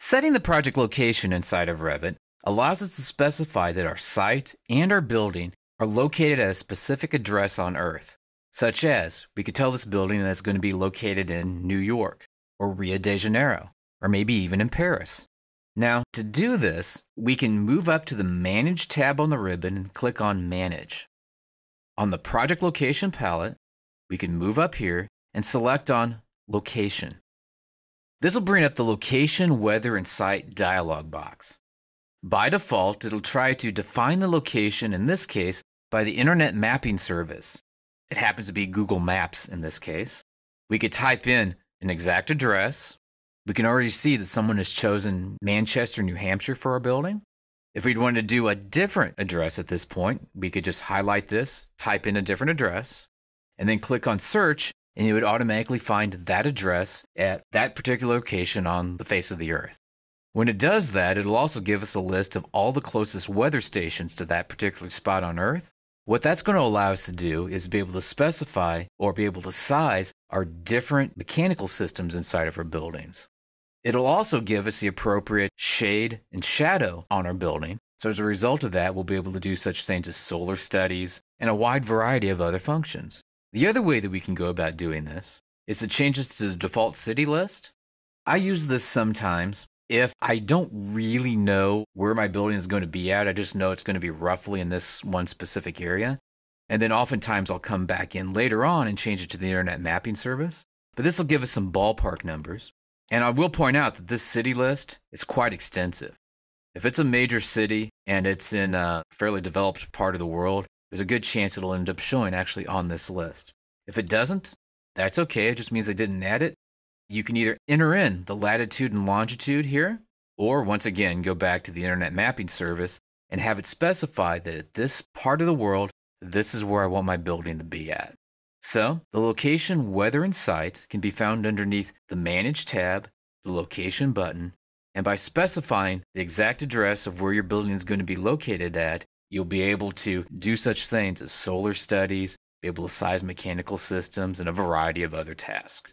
Setting the project location inside of Revit allows us to specify that our site and our building are located at a specific address on Earth, such as we could tell this building that's going to be located in New York or Rio de Janeiro or maybe even in Paris. Now, to do this, we can move up to the Manage tab on the ribbon and click on Manage. On the Project Location palette, we can move up here and select on Location. This will bring up the location, weather, and site dialog box. By default, it'll try to define the location, in this case, by the Internet Mapping Service. It happens to be Google Maps in this case. We could type in an exact address. We can already see that someone has chosen Manchester, New Hampshire for our building. If we'd wanted to do a different address at this point, we could just highlight this, type in a different address, and then click on search and it would automatically find that address at that particular location on the face of the Earth. When it does that, it'll also give us a list of all the closest weather stations to that particular spot on Earth. What that's going to allow us to do is be able to specify or be able to size our different mechanical systems inside of our buildings. It'll also give us the appropriate shade and shadow on our building. So, as a result of that, we'll be able to do such things as solar studies and a wide variety of other functions. The other way that we can go about doing this is to change this to the default city list. I use this sometimes if I don't really know where my building is going to be at. I just know it's going to be roughly in this one specific area. And then oftentimes I'll come back in later on and change it to the internet mapping service. But this will give us some ballpark numbers. And I will point out that this city list is quite extensive. If it's a major city and it's in a fairly developed part of the world, there's a good chance it'll end up showing actually on this list. If it doesn't, that's okay. It just means they didn't add it. You can either enter in the latitude and longitude here, or once again, go back to the internet mapping service and have it specify that at this part of the world, this is where I want my building to be at. So the location weather and site can be found underneath the manage tab, the location button, and by specifying the exact address of where your building is going to be located at, You'll be able to do such things as solar studies, be able to size mechanical systems, and a variety of other tasks.